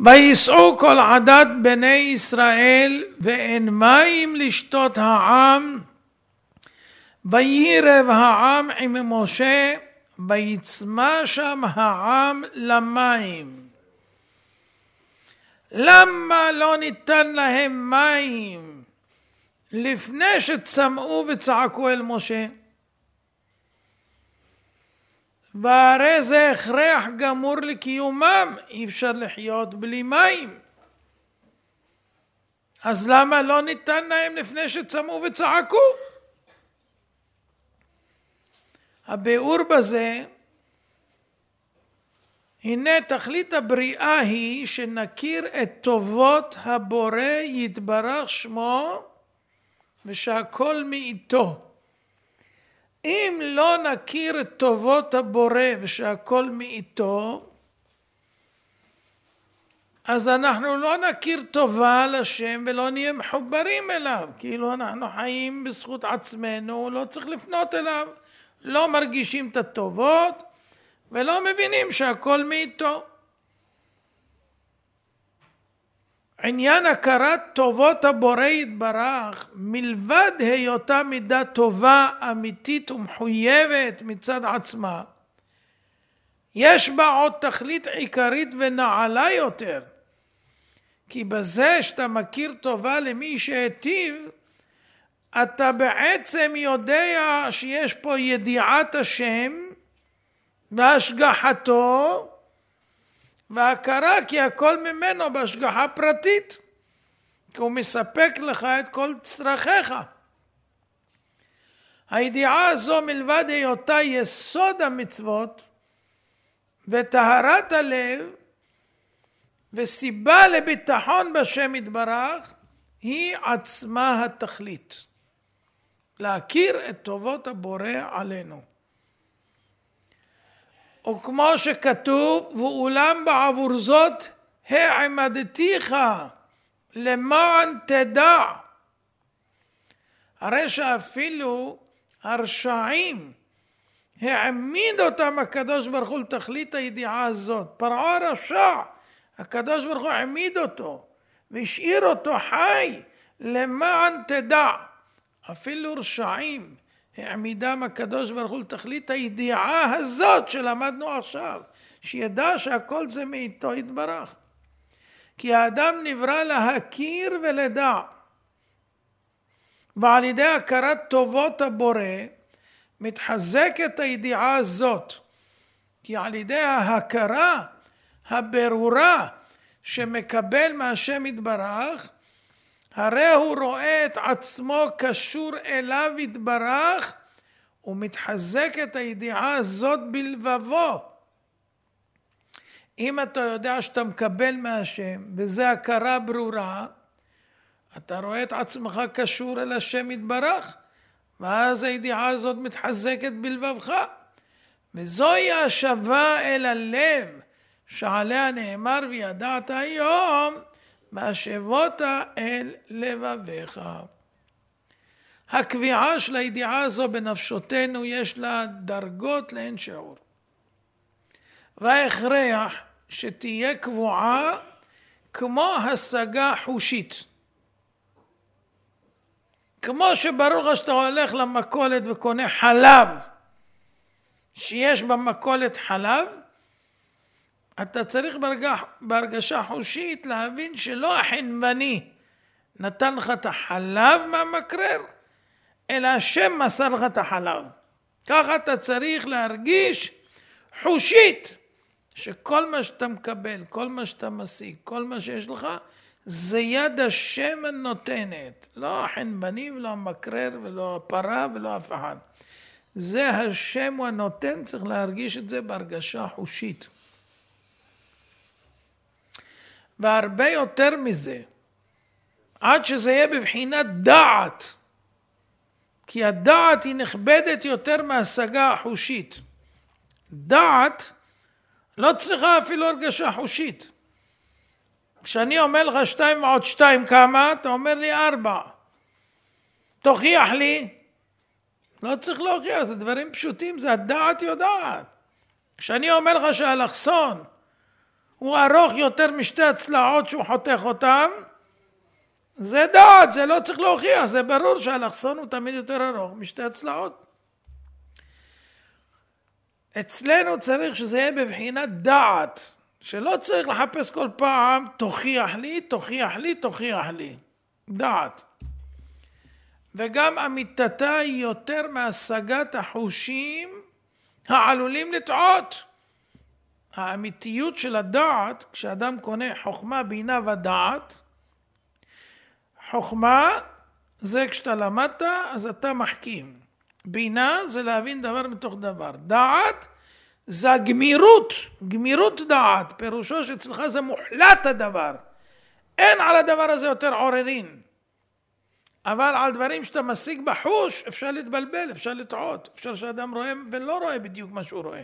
וייסעו כל עדת בני ישראל, ואין מים לשתות העם, וירב העם עם משה, ויצמא שם העם למים. למה לא ניתן להם מים לפני שצמאו וצעקו אל משה? והרי זה הכרח גמור לקיומם, אי אפשר לחיות בלי מים. אז למה לא ניתן להם לפני שצמאו וצעקו? הביאור בזה, הנה תכלית הבריאה היא שנכיר את טובות הבורא יתברך שמו ושהכל מאיתו. אם לא נכיר את טובות הבורא ושהכל מאיתו, אז אנחנו לא נכיר טובה השם ולא נהיה מחוברים אליו, כאילו אנחנו חיים בזכות עצמנו, לא צריך לפנות אליו, לא מרגישים את הטובות ולא מבינים שהכל מאיתו. עניין הכרת טובות הבורא יתברך, מלבד היותה מידה טובה, אמיתית ומחויבת מצד עצמה, יש בה עוד תכלית עיקרית ונעלה יותר. כי בזה שאתה מכיר טובה למי שהיטיב, אתה בעצם יודע שיש פה ידיעת השם והשגחתו והכרה כי הכל ממנו בהשגחה פרטית, כי הוא מספק לך את כל צרכיך. הידיעה הזו מלבד היותה יסוד המצוות וטהרת הלב וסיבה לביטחון בשם יתברך היא עצמה התכלית. להכיר את טובות הבורא עלינו. וכמו שכתוב, ואולם בעבור זאת העמדתיך למען תדע. הרי שאפילו הרשעים העמיד אותם הקדוש ברוך הוא לתכלית הידיעה הזאת. פרעה רשע, הקדוש ברוך הוא העמיד אותו והשאיר אותו חי למען תדע. אפילו רשעים העמידם הקדוש ברוך הוא לתכלית הידיעה הזאת שלמדנו עכשיו, שידע שהכל זה מאיתו יתברך. כי האדם נברא להכיר ולדע. ועל ידי הכרת טובות הבורא מתחזקת הידיעה הזאת. כי על ידי ההכרה הברורה שמקבל מהשם יתברך, הרי הוא רואה את עצמו קשור אליו יתברך, ומתחזק את הידיעה הזאת בלבבו. אם אתה יודע שאתה מקבל מהשם, וזה הכרה ברורה, אתה רואה את עצמך קשור אל השם יתברך, ואז הידיעה הזאת מתחזקת בלבבך. וזוהי השבה אל הלב, שעליה נאמר וידעת היום, והשבות אל לבביך. הקביעה של הידיעה הזו בנפשותנו יש לה דרגות לאין שיעור. וההכרח שתהיה קבועה כמו השגה חושית. כמו שברור לך שאתה הולך למכולת וקונה חלב, שיש במכולת חלב, אתה צריך ברגש, בהרגשה חושית להבין שלא החנווני נתן לך את החלב מהמקרר, אלא השם מסר לך את החלב. ככה אתה צריך להרגיש חושית שכל מה שאתה מקבל, כל מה שאתה משיג, כל מה שיש לך, זה יד השם הנותנת. לא החנווני ולא המקרר ולא הפרה ולא אף אחד. זה השם הנותן, צריך להרגיש את זה בהרגשה חושית. והרבה יותר מזה, עד שזה יהיה בבחינת דעת, כי הדעת היא נכבדת יותר מהשגה החושית. דעת לא צריכה אפילו הרגשה חושית. כשאני אומר לך שתיים ועוד שתיים כמה, אתה אומר לי ארבע. תוכיח לי. לא צריך להוכיח, זה דברים פשוטים, זה הדעת יודעת. כשאני אומר לך שהאלכסון הוא ארוך יותר משתי הצלעות שהוא חותך אותן, זה דעת, זה לא צריך להוכיח, זה ברור שהאלכסון הוא תמיד יותר ארוך משתי הצלעות. אצלנו צריך שזה יהיה בבחינת דעת, שלא צריך לחפש כל פעם תוכיח לי, תוכיח לי, תוכיח לי. דעת. וגם אמיתתה היא יותר מהשגת החושים העלולים לטעות. האמיתיות של הדעת, כשאדם קונה חוכמה, בינה ודעת, חוכמה זה כשאתה למדת, אז אתה מחכים. בינה זה להבין דבר מתוך דבר. דעת זה הגמירות, גמירות דעת. פירושו שאצלך זה מוחלט הדבר. אין על הדבר הזה יותר עוררין. אבל על דברים שאתה משיג בחוש, אפשר להתבלבל, אפשר לטעות. אפשר שאדם רואה ולא רואה בדיוק מה שהוא רואה.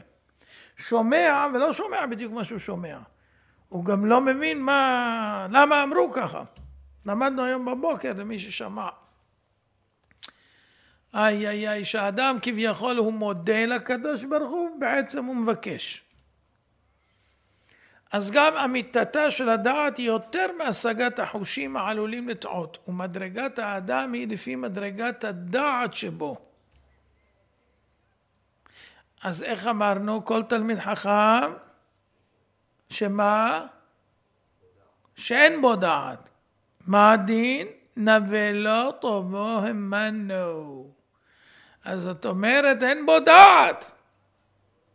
שומע ולא שומע בדיוק מה שהוא שומע. הוא גם לא מבין מה, למה אמרו ככה. למדנו היום בבוקר למי ששמע. איי איי איי, שאדם כביכול הוא מודה לקדוש ברוך הוא, בעצם הוא מבקש. אז גם אמיתתה של הדעת היא יותר מהשגת החושים העלולים לטעות, ומדרגת האדם היא לפי מדרגת הדעת שבו. אז איך אמרנו? כל תלמיד חכם, שמה? שאין בו דעת. מה הדין? נבלו טובו המנו. אז זאת אומרת, אין בו דעת.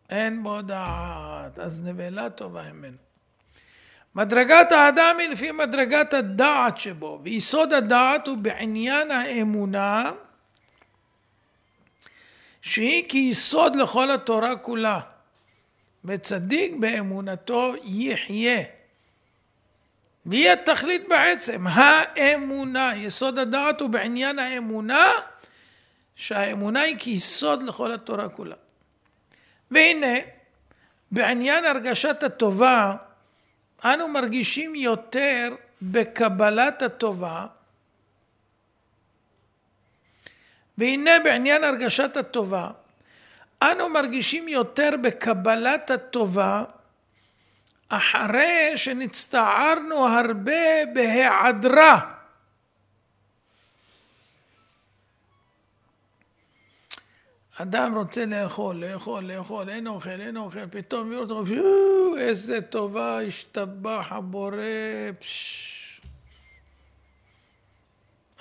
אין בו דעת. אז נבלה טובה המנו. מדרגת האדם היא לפי מדרגת הדעת שבו, ויסוד הדעת הוא בעניין האמונה שהיא כיסוד לכל התורה כולה. וצדיק באמונתו יחיה. והיא התכלית בעצם, האמונה, יסוד הדעת הוא בעניין האמונה, שהאמונה היא כיסוד לכל התורה כולה. והנה, בעניין הרגשת הטובה, אנו מרגישים יותר בקבלת הטובה והנה בעניין הרגשת הטובה, אנו מרגישים יותר בקבלת הטובה אחרי שנצטערנו הרבה בהיעדרה. אדם רוצה לאכול, לאכול, לאכול, אין אוכל, אין אוכל, פתאום יראו אותו, איזה טובה, השתבח הבורא, פשש.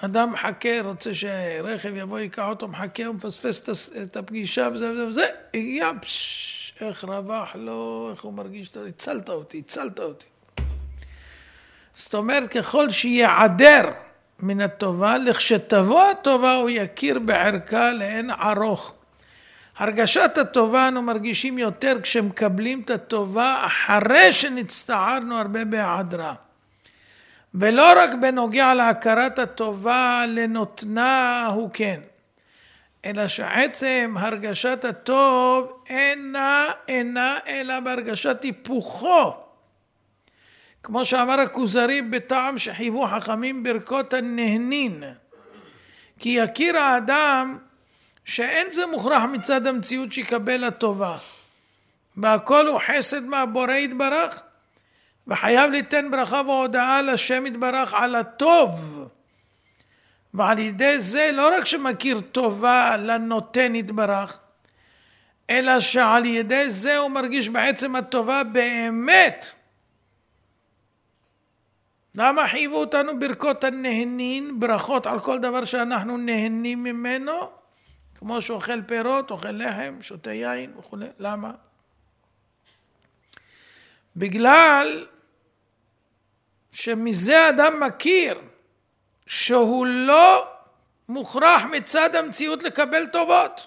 אדם מחכה, רוצה שרכב יבוא, ייקח אותו, מחכה, הוא מפספס את הפגישה וזה וזה וזה, הגיע, פששש, איך רווח לו, איך הוא מרגיש, הצלת אותי, הצלת אותי. זאת אומרת, ככל שיעדר מן הטובה, לכשתבוא הטובה הוא יכיר בערכה לאין ערוך. הרגשת הטובה אנו מרגישים יותר כשמקבלים את הטובה אחרי שנצטערנו הרבה בהיעדרה. ולא רק בנוגע להכרת הטובה לנותנה הוא כן, אלא שעצם הרגשת הטוב אינה אינה אלא בהרגשת היפוכו. כמו שאמר הכוזרי בטעם שחייבו חכמים ברכות הנהנין. כי יכיר האדם שאין זה מוכרח מצד המציאות שיקבל הטובה. והכל הוא חסד מהבורא יתברך, וחייב ליתן ברכה והודאה לשם יתברך על הטוב. ועל ידי זה לא רק שמכיר טובה לנותן יתברך, אלא שעל ידי זה הוא מרגיש בעצם הטובה באמת. למה חייבו אותנו ברכות הנהנין, ברכות על כל דבר שאנחנו נהנים ממנו, כמו שאוכל פירות, אוכל לחם, שותה יין וכולי, למה? בגלל שמזה אדם מכיר שהוא לא מוכרח מצד המציאות לקבל טובות,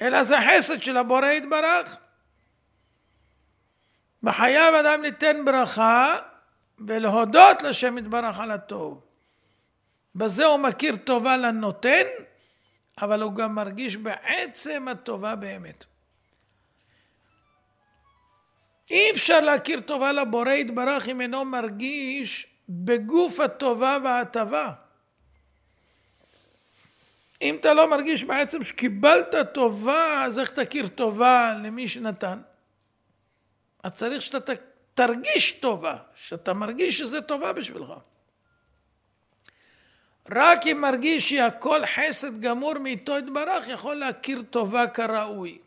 אלא זה חסד של הבורא יתברך. וחייב אדם ליתן ברכה ולהודות לשם יתברך על הטוב. בזה הוא מכיר טובה לנותן, אבל הוא גם מרגיש בעצם הטובה באמת. אי אפשר להכיר טובה לבורא יתברך אם אינו מרגיש בגוף הטובה וההטבה. אם אתה לא מרגיש בעצם שקיבלת טובה, אז איך תכיר טובה למי שנתן? אז צריך שאתה תרגיש טובה, שאתה מרגיש שזה טובה בשבילך. רק אם מרגיש שהכל חסד גמור מאיתו יתברך, יכול להכיר טובה כראוי.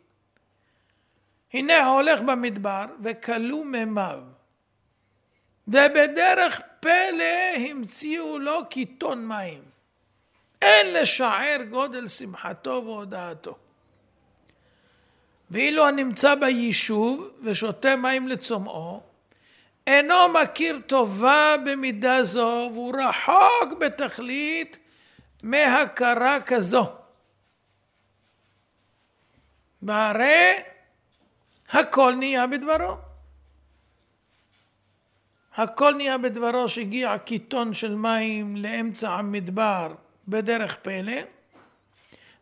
הנה הולך במדבר וכלו מימיו. ובדרך פלא המציאו לו קיטון מים. אין לשער גודל שמחתו והודעתו. ואילו הנמצא ביישוב ושותה מים לצומאו, אינו מכיר טובה במידה זו, והוא רחוק בתכלית מהכרה כזו. והרי הכל נהיה בדברו. הכל נהיה בדברו שהגיע קיטון של מים לאמצע המדבר בדרך פלא,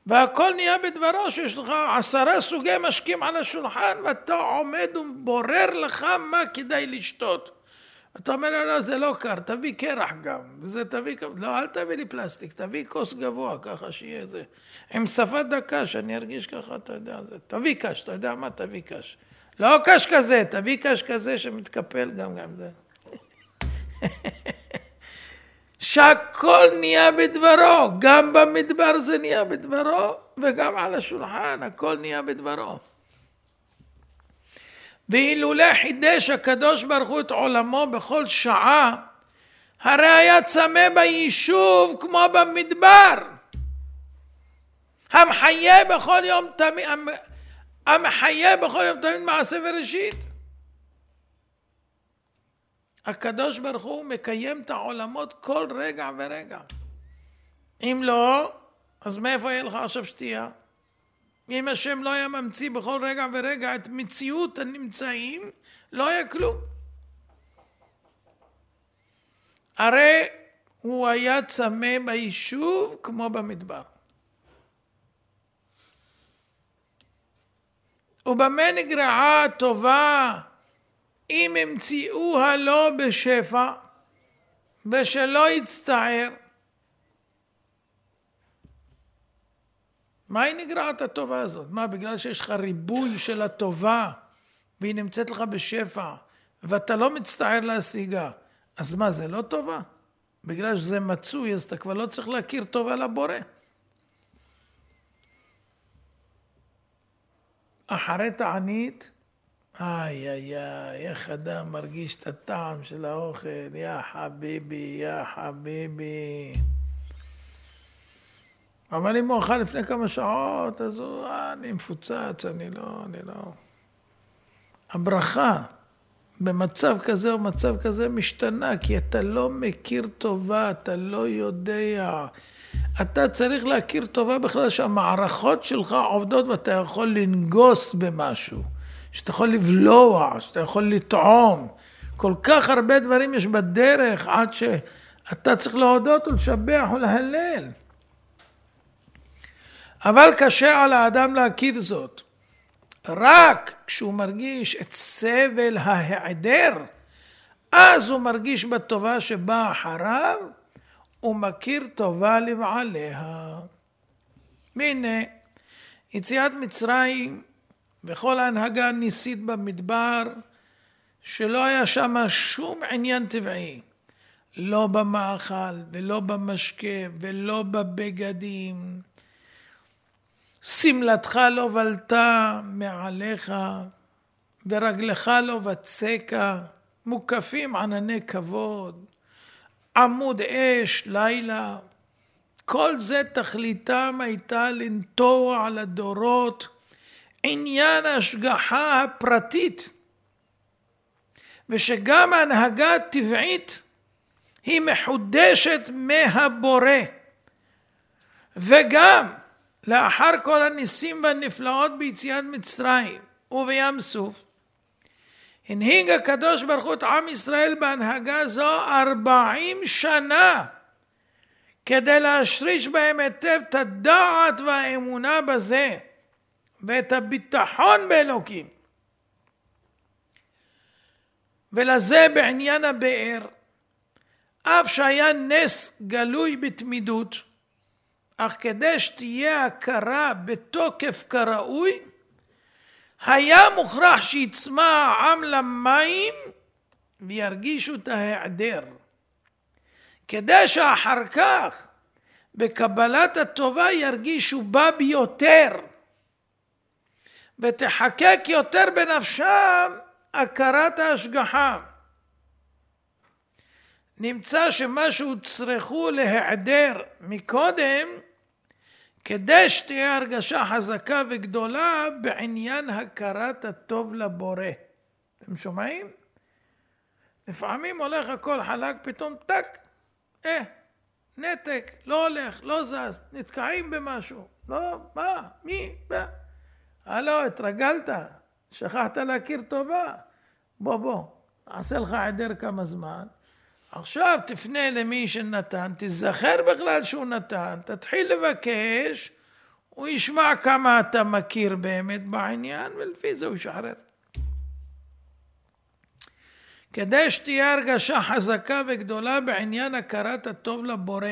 והכל נהיה בדברו שיש לך עשרה סוגי משקים על השולחן ואתה עומד ובורר לך מה כדאי לשתות. אתה אומר לו, לא, לא, זה לא קר, תביא קרח גם. זה תביא, לא, אל תביא לי פלסטיק, תביא כוס גבוה, ככה שיהיה זה. עם שפה דקה, שאני ארגיש ככה, אתה יודע, זה. תביא קש, אתה יודע מה, תביא קש. לא קש כזה, תביא קש כזה שמתקפל גם, גם זה. שהכל נהיה בדברו, גם במדבר זה נהיה בדברו, וגם על השולחן, הכל נהיה בדברו. ואילולא חידש הקדוש ברוך הוא את עולמו בכל שעה, הרי היה צמא ביישוב כמו במדבר. המחיה בכל יום תמיד, המחיה בכל יום תמיד מעשה וראשית. הקדוש ברוך הוא מקיים את העולמות כל רגע ורגע. אם לא, אז מאיפה יהיה לך עכשיו שתייה? אם השם לא היה ממציא בכל רגע ורגע את מציאות הנמצאים, לא היה כלום. הרי הוא היה צמא ביישוב כמו במדבר. ובמה נגרעה הטובה אם המציאוה לא בשפע ושלא יצטער מה היא נגרעת הטובה הזאת? מה, בגלל שיש לך ריבוי של הטובה והיא נמצאת לך בשפע ואתה לא מצטער להשיגה, אז מה, זה לא טובה? בגלל שזה מצוי, אז אתה כבר לא צריך להכיר טובה לבורא. אחרי תענית, איי איי איי, איך אדם מרגיש את הטעם של האוכל, יא חביבי, יא חביבי. אבל אם הוא אכל לפני כמה שעות, אז הוא, אה, אני מפוצץ, אני לא, אני לא... הברכה במצב כזה או מצב כזה משתנה, כי אתה לא מכיר טובה, אתה לא יודע. אתה צריך להכיר טובה בכלל שהמערכות שלך עובדות ואתה יכול לנגוס במשהו, שאתה יכול לבלוע, שאתה יכול לטעום. כל כך הרבה דברים יש בדרך עד שאתה צריך להודות ולשבח ולהלל. אבל קשה על האדם להכיר זאת. רק כשהוא מרגיש את סבל ההיעדר, אז הוא מרגיש בטובה שבאה אחריו, ומכיר טובה לבעליה. והנה, יציאת מצרים וכל ההנהגה הניסית במדבר, שלא היה שם שום עניין טבעי, לא במאכל ולא במשקה ולא בבגדים, שמלתך לא בלטה מעליך, ורגלך לא בצקה, מוקפים ענני כבוד, עמוד אש לילה. כל זה תכליתם הייתה לנטוע על הדורות עניין ההשגחה הפרטית, ושגם ההנהגה הטבעית היא מחודשת מהבורא. וגם לאחר כל הניסים והנפלאות ביציאת מצרים ובים סוף, הנהיג הקדוש ברוך הוא את עם ישראל בהנהגה זו ארבעים שנה כדי להשריש בהם היטב את הדעת והאמונה בזה ואת הביטחון באלוקים. ולזה בעניין הבאר, אף שהיה נס גלוי בתמידות, אך כדי שתהיה הכרה בתוקף כראוי, היה מוכרח שיצמע העם למים וירגישו את ההיעדר. כדי שאחר כך, בקבלת הטובה, ירגישו בה ביותר, ותחקק יותר בנפשם הכרת ההשגחה. נמצא שמה שהוצרכו להיעדר מקודם, כדי שתהיה הרגשה חזקה וגדולה בעניין הכרת הטוב לבורא. אתם שומעים? לפעמים הולך הכל חלק, פתאום טק, אה, נתק, לא הולך, לא זז, נתקעים במשהו, לא, מה, מי, מה. הלו, התרגלת, שכחת להכיר טובה, בוא בוא, נעשה לך עדר כמה זמן, עכשיו תפנה למי שנתן, תיזכר בכלל שהוא נתן, תתחיל לבקש, הוא ישמע כמה אתה מכיר באמת בעניין, ולפי זה הוא ישחרר. כדי שתהיה הרגשה חזקה וגדולה בעניין הכרת הטוב לבורא,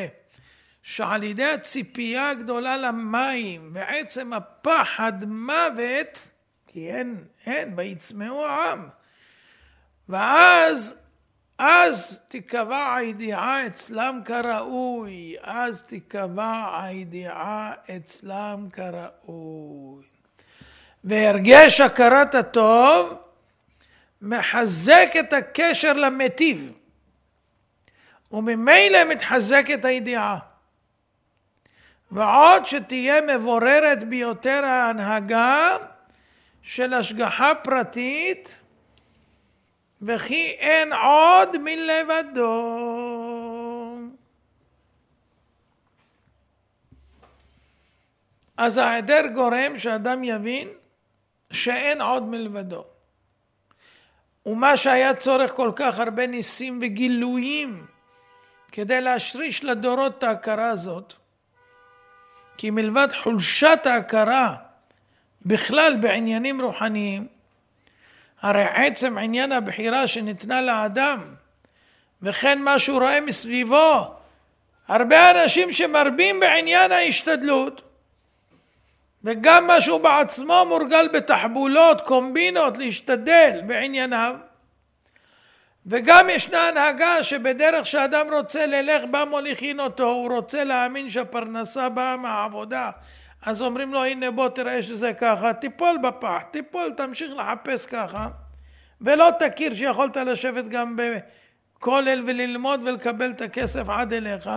שעל ידי הציפייה הגדולה למים בעצם הפחד מוות, כי אין, אין, ויצמאו העם. ואז אז תיקבע הידיעה אצלם כראוי, אז תיקבע הידיעה אצלם כראוי. והרגש הכרת הטוב מחזק את הקשר למיטיב, וממילא מתחזק את הידיעה. ועוד שתהיה מבוררת ביותר ההנהגה של השגחה פרטית וכי אין עוד מלבדו. אז ההיעדר גורם שאדם יבין שאין עוד מלבדו. ומה שהיה צורך כל כך הרבה ניסים וגילויים כדי להשריש לדורות את ההכרה הזאת, כי מלבד חולשת ההכרה בכלל בעניינים רוחניים, הרי עצם עניין הבחירה שניתנה לאדם, וכן מה שהוא רואה מסביבו, הרבה אנשים שמרבים בעניין ההשתדלות, וגם מה שהוא בעצמו מורגל בתחבולות, קומבינות, להשתדל בענייניו, וגם ישנה הנהגה שבדרך שאדם רוצה ללך בה מוליכין אותו, הוא רוצה להאמין שהפרנסה באה מהעבודה, אז אומרים לו, הנה בוא תראה שזה ככה, תיפול בפח, תיפול, תמשיך לחפש ככה, ולא תכיר שיכולת לשבת גם בכולל וללמוד ולקבל את הכסף עד אליך.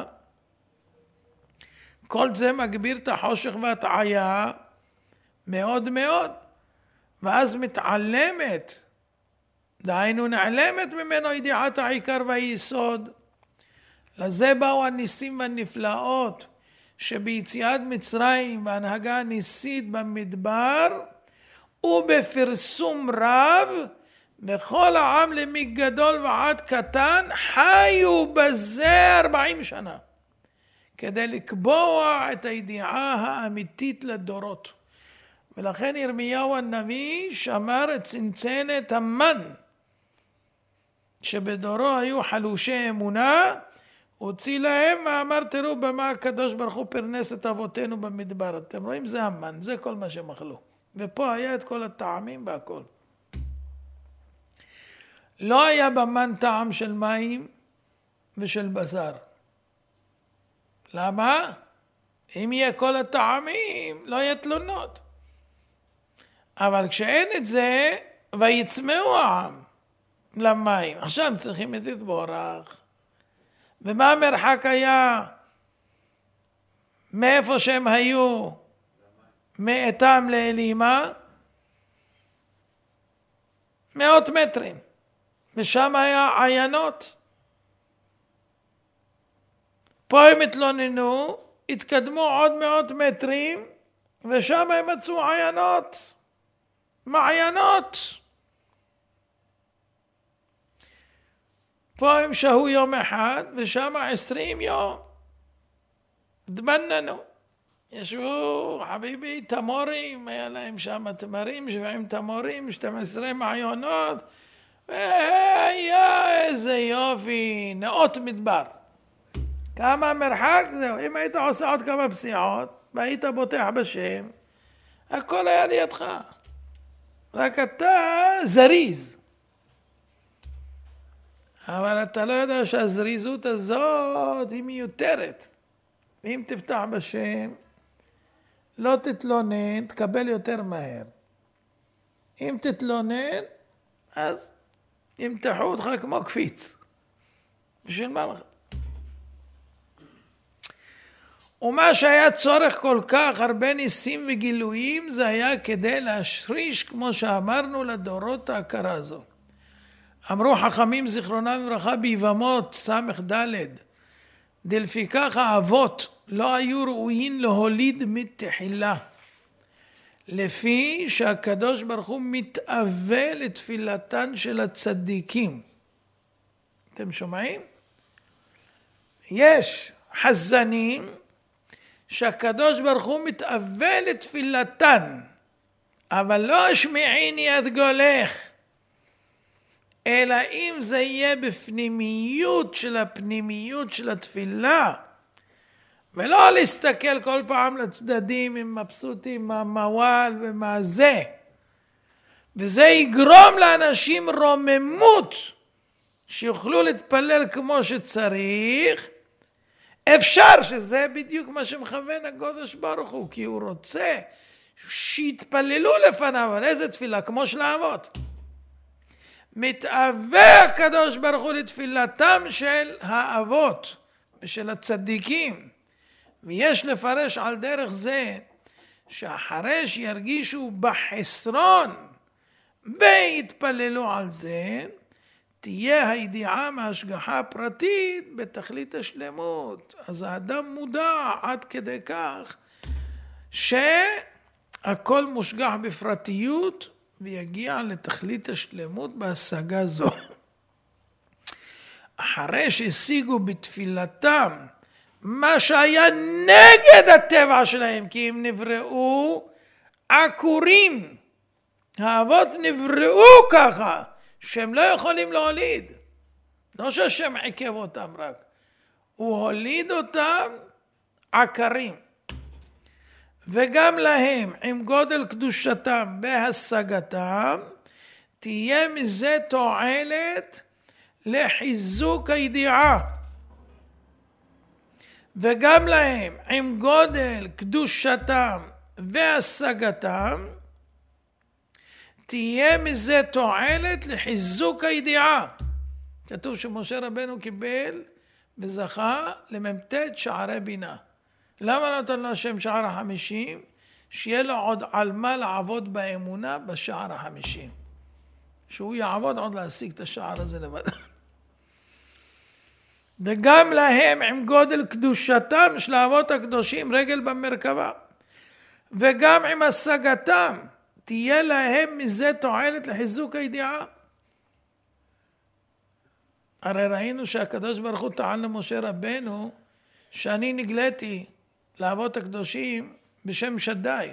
כל זה מגביר את החושך והטעיה מאוד מאוד, ואז מתעלמת, דהיינו נעלמת ממנו ידיעת העיקר והיסוד. לזה באו הניסים והנפלאות. שביציאת מצרים והנהגה הניסית במדבר ובפרסום רב וכל העם למי גדול ועד קטן חיו בזה ארבעים שנה כדי לקבוע את הידיעה האמיתית לדורות. ולכן ירמיהו הנביא שמר את צנצנת המן שבדורו היו חלושי אמונה הוציא להם ואמר תראו במה הקדוש ברוך הוא פרנס את אבותינו במדבר. אתם רואים? זה המן, זה כל מה שהם אכלו. ופה היה את כל הטעמים והכל. לא היה במן טעם של מים ושל בשר. למה? אם יהיה כל הטעמים, לא יהיה תלונות. אבל כשאין את זה, ויצמאו העם למים. עכשיו צריכים את התבורך. ומה המרחק היה מאיפה שהם היו, מאתם לאלימה? מאות מטרים, ושם היה עיינות. פה הם התלוננו, התקדמו עוד מאות מטרים, ושם הם מצאו עיינות. מעיינות. פה הם שהו יום אחד, ושם עשרים יום. דבננו. ישבו חביבי תמורים, היה להם שם תמרים, שבעים תמורים, 12 מעיונות, והיה איזה יופי, נאות מדבר. כמה מרחק זהו, אם היית עושה עוד כמה פסיעות, והיית בוטח בשם, הכל היה לידך. רק אתה זריז. אבל אתה לא יודע שהזריזות הזאת היא מיותרת. אם תפתח בשם, לא תתלונן, תקבל יותר מהר. אם תתלונן, אז ימתחו אותך כמו קפיץ. בשביל מה לך? ומה שהיה צורך כל כך הרבה ניסים וגילויים, זה היה כדי להשריש, כמו שאמרנו, לדורות ההכרה הזאת. אמרו חכמים זיכרונם לברכה ביבמות ס"ד דלפיכך האבות לא היו ראויים להוליד מתחילה לפי שהקדוש ברוך הוא מתאווה לתפילתן של הצדיקים. אתם שומעים? יש חזנים שהקדוש ברוך הוא מתאווה לתפילתן, אבל לא השמיעיני את גולך. אלא אם זה יהיה בפנימיות של הפנימיות של התפילה, ולא להסתכל כל פעם לצדדים עם מבסוטים, מה מוואל ומה זה. וזה יגרום לאנשים רוממות, שיוכלו להתפלל כמו שצריך. אפשר שזה בדיוק מה שמכוון הקודש ברוך הוא, כי הוא רוצה שיתפללו לפניו, על איזה תפילה? כמו של האבות. מתאווה הקדוש ברוך הוא לתפילתם של האבות ושל הצדיקים. ויש לפרש על דרך זה שאחרי שירגישו בחסרון ויתפללו על זה, תהיה הידיעה מהשגחה פרטית בתכלית השלמות. אז האדם מודע עד כדי כך שהכל מושגח בפרטיות ויגיע לתכלית השלמות בהשגה זו. אחרי שהשיגו בתפילתם מה שהיה נגד הטבע שלהם, כי הם נבראו עקורים. האבות נבראו ככה, שהם לא יכולים להוליד. לא שהשם עיכב אותם רק, הוא הוליד אותם עקרים. וגם להם, עם גודל קדושתם בהשגתם תהיה מזה תועלת לחיזוק הידיעה. וגם להם, עם גודל קדושתם והשגתם, תהיה מזה תועלת לחיזוק הידיעה. כתוב שמשה רבנו קיבל וזכה למ"ט שערי בינה. למה לא נתן להשם שער החמישים? שיהיה לו עוד על מה לעבוד באמונה בשער החמישים. שהוא יעבוד עוד להשיג את השער הזה לבד. וגם להם עם גודל קדושתם של האבות הקדושים רגל במרכבה. וגם עם השגתם תהיה להם מזה תועלת לחיזוק הידיעה. הרי ראינו שהקדוש ברוך הוא טען למשה רבנו שאני נגליתי לאבות הקדושים בשם שדי.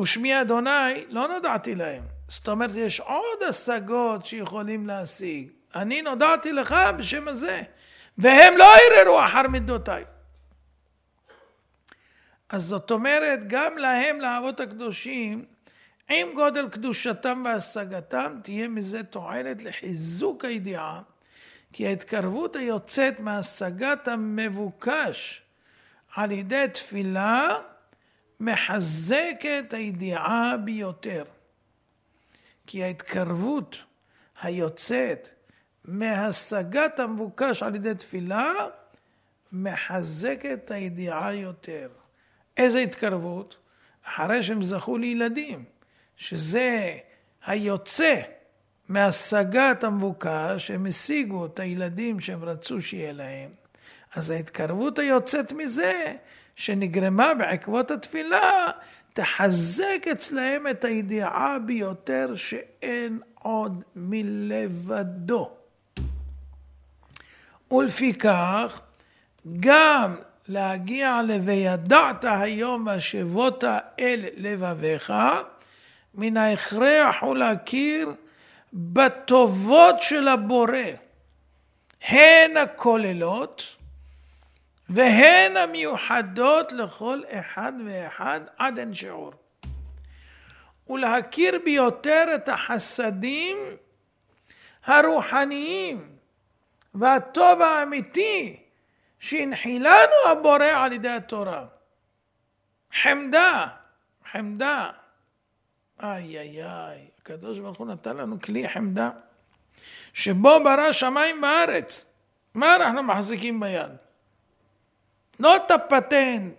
ושמי אדוני לא נודעתי להם. זאת אומרת, יש עוד השגות שיכולים להשיג. אני נודעתי לך בשם הזה, והם לא ערערו אחר מידותיי. אז זאת אומרת, גם להם, לאבות הקדושים, עם גודל קדושתם והשגתם, תהיה מזה תועלת לחיזוק הידיעה, כי ההתקרבות היוצאת מהשגת המבוקש על ידי תפילה את הידיעה ביותר. כי ההתקרבות היוצאת מהשגת המבוקש על ידי תפילה מחזקת הידיעה יותר. איזה התקרבות? אחרי שהם זכו לילדים, שזה היוצא מהשגת המבוקש, הם השיגו את הילדים שהם רצו שיהיה להם. אז ההתקרבות היוצאת מזה, שנגרמה בעקבות התפילה, תחזק אצלהם את הידיעה ביותר שאין עוד מלבדו. ולפיכך, גם להגיע ל"וידעת היום השבות אל לבביך", מן ההכרח הוא להכיר בטובות של הבורא, הן הכוללות והן המיוחדות לכל אחד ואחד עד אין שיעור. ולהכיר ביותר את החסדים הרוחניים והטוב האמיתי שהנחילנו הבורא על ידי התורה. חמדה, חמדה. איי איי איי, הקדוש ברוך הוא נתן לנו כלי חמדה שבו ברא שמיים וארץ. מה אנחנו מחזיקים ביד? לא את הפטנט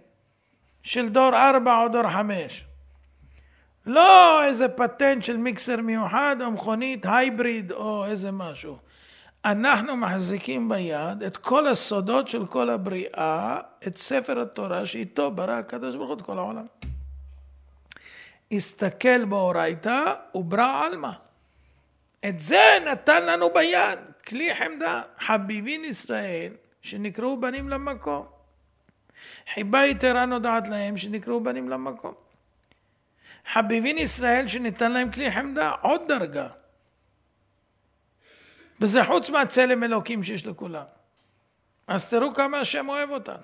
של דור 4 או דור 5. לא איזה פטנט של מיקסר מיוחד או מכונית הייבריד או איזה משהו. אנחנו מחזיקים ביד את כל הסודות של כל הבריאה, את ספר התורה שאיתו ברא הקדוש ברוך הוא את כל העולם. הסתכל באורייתא וברא עלמא. את זה נתן לנו ביד, כלי חמדה. חביבין ישראל שנקראו בנים למקום. חיבה יתרה נודעת להם שנקראו בנים למקום. חביבין ישראל שניתן להם כלי חמדה, עוד דרגה. וזה חוץ מהצלם אלוקים שיש לכולם. אז תראו כמה השם אוהב אותנו.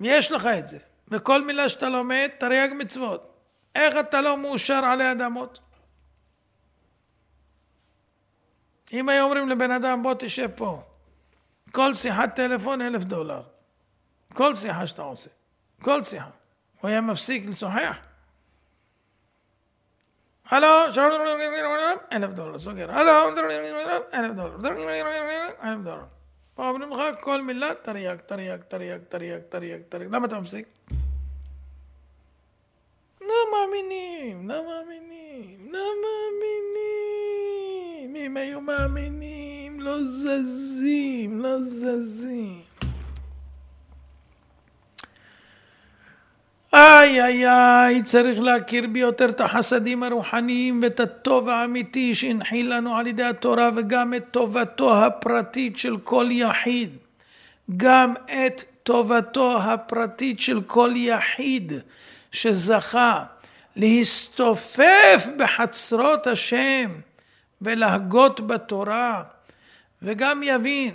יש לך את זה. וכל מילה שאתה לומד, תרי"ג מצוות. איך אתה לא מאושר עלי אדמות? אם היו אומרים לבן אדם, בוא תשב פה. כל שיחת טלפון אלף דולר. כל שיחה שאתה עושה, כל שיחה. הוא היה מפסיק לשוחח. הלו, שלום, אלף דולר, סוגר. הלו, אלף דולר, אלף דולר. פה אומרים לך כל מילה, תרי"ג, תרי"ג, תרי"ג, תרי"ג, תרי"ג, תרי"ג. למה אתה מפסיק? לא מאמינים, לא מאמינים, לא מאמינים. אם היו מאמינים, לא זזים, לא זזים. איי איי איי, צריך להכיר ביותר את החסדים הרוחניים ואת הטוב האמיתי שהנחיל לנו על ידי התורה וגם את טובתו הפרטית של כל יחיד. גם את טובתו הפרטית של כל יחיד שזכה להסתופף בחצרות השם ולהגות בתורה וגם יבין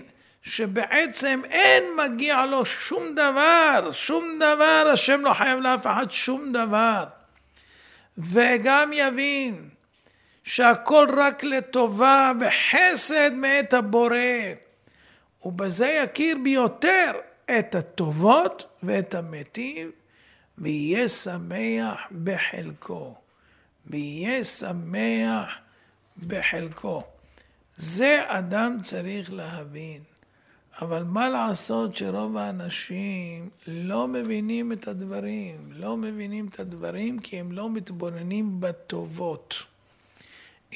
שבעצם אין מגיע לו שום דבר, שום דבר, השם לא חייב לאף אחד שום דבר. וגם יבין שהכל רק לטובה וחסד מאת הבורא, ובזה יכיר ביותר את הטובות ואת המתים, ויהיה שמח בחלקו. ויהיה שמח בחלקו. זה אדם צריך להבין. אבל מה לעשות שרוב האנשים לא מבינים את הדברים, לא מבינים את הדברים כי הם לא מתבוננים בטובות.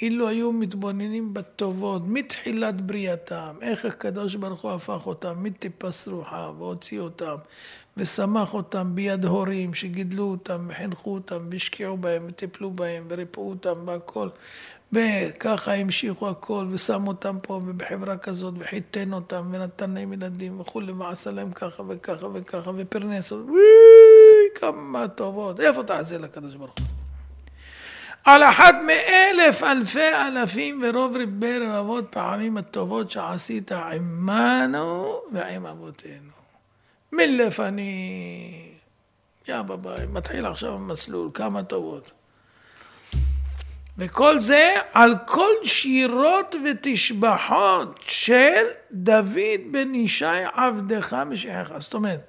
אילו היו מתבוננים בטובות מתחילת בריאתם, איך הקדוש ברוך הוא הפך אותם מטיפס רוחם והוציא אותם ושמח אותם ביד הורים שגידלו אותם וחינכו אותם והשקיעו בהם וטיפלו בהם וריפאו אותם והכל וככה המשיכו הכל, ושמו אותם פה, ובחברה כזאת, וחיתן אותם, ונתן להם ילדים, וכולי, ועשה להם ככה וככה וככה, ופרנס, אותם, וואי, כמה טובות, איפה תעשה לקדוש ברוך הוא? על אחת מאלף אלפי אלפים ורוב ריבי רבבות פעמים הטובות שעשית עמנו ועם אבותינו. מלפנים. יא בביי, מתחיל עכשיו המסלול, כמה טובות. וכל זה על כל שירות ותשבחות של דוד בן ישי עבדך משיחך. זאת אומרת,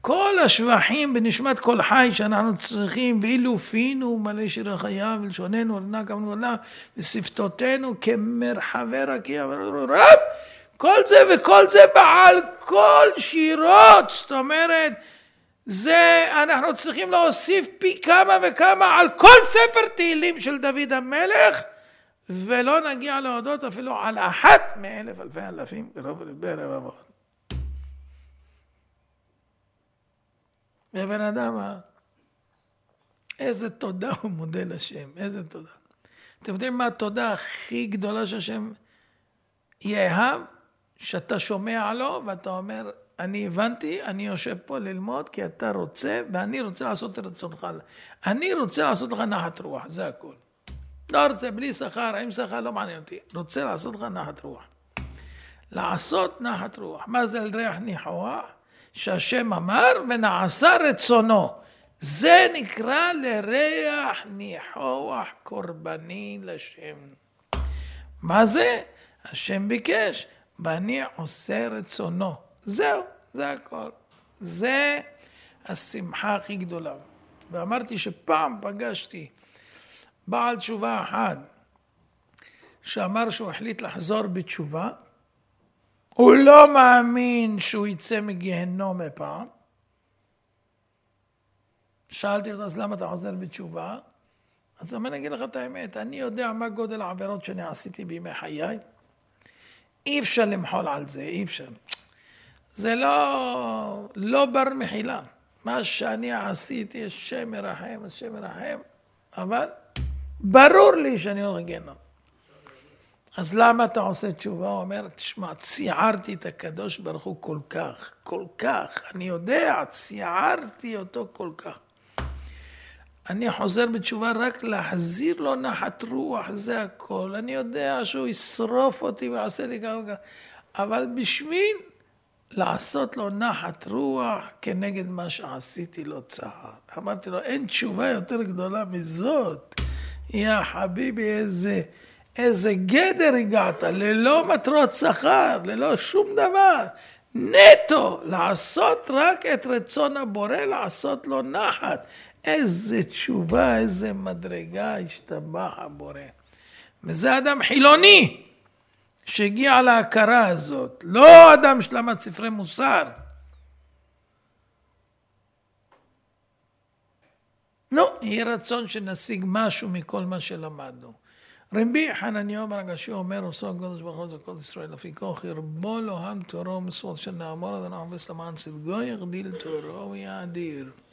כל השבחים בנשמת כל חי שאנחנו צריכים, ואילו פינו מלא שיר החיה ולשוננו, עלנה כמנו עליו, ושפתותינו כמרחבי רקיע, רב, כל זה וכל זה בעל כל שירות, זאת אומרת, זה אנחנו צריכים להוסיף פי כמה וכמה על כל ספר תהילים של דוד המלך ולא נגיע להודות אפילו על אחת מאלף אלפי אלפים ברוב רבי רבבות. ובן אדם, אה, איזה תודה הוא מודה לשם, איזה תודה. אתם יודעים מה התודה הכי גדולה שהשם יאהב? שאתה שומע לו ואתה אומר, אני הבנתי, אני יושב פה ללמוד כי אתה רוצה, ואני רוצה לעשות את רצונך. אני רוצה לעשות לך נחת רוח, זה הכל. לא רוצה, בלי שכר, עם שכר, לא מעניין אותי. רוצה לעשות לך נחת רוח. לעשות נחת רוח. מה זה לריח ניחוח? שהשם אמר ונעשה רצונו. זה נקרא לריח ניחוח קורבני לשם. מה זה? השם ביקש, ואני עושה רצונו. זהו, זה הכל. זה השמחה הכי גדולה. ואמרתי שפעם פגשתי בעל תשובה אחד שאמר שהוא החליט לחזור בתשובה, הוא לא מאמין שהוא יצא מגיהנום הפעם. שאלתי אותו, אז למה אתה חוזר בתשובה? אז הוא אומר, אני אגיד לך את האמת, אני יודע מה גודל העבירות שאני עשיתי בימי חיי. אי אפשר למחול על זה, אי אפשר. זה לא, לא בר מחילה. מה שאני עשיתי, השם מרחם, השם מרחם, אבל ברור לי שאני הולך לא לגיהנום. אז למה אתה עושה תשובה? הוא אומר, תשמע, ציערתי את הקדוש ברוך הוא כל כך, כל כך, אני יודע, ציערתי אותו כל כך. אני חוזר בתשובה רק להחזיר לו נחת רוח, זה הכל. אני יודע שהוא ישרוף אותי ויעשה לי ככה וככה, אבל בשביל לעשות לו נחת רוח כנגד מה שעשיתי לו צער. אמרתי לו, אין תשובה יותר גדולה מזאת. יא חביבי, איזה, איזה גדר הגעת, ללא מטרות שכר, ללא שום דבר. נטו, לעשות רק את רצון הבורא, לעשות לו נחת. איזה תשובה, איזה מדרגה השתבח הבורא. וזה אדם חילוני. שהגיע להכרה הזאת, לא אדם שלמד ספרי מוסר. נו, יהי רצון שנשיג משהו מכל מה שלמדנו. רבי חנניה אומר הגשי אומר, עושה הקדוש ברוך הוא זכות ישראל לפי כוח, ירבו לו עם תורו מסוד שנאמור, אדוני עובס למען צדגו, ירדיל תורו ויאדיר.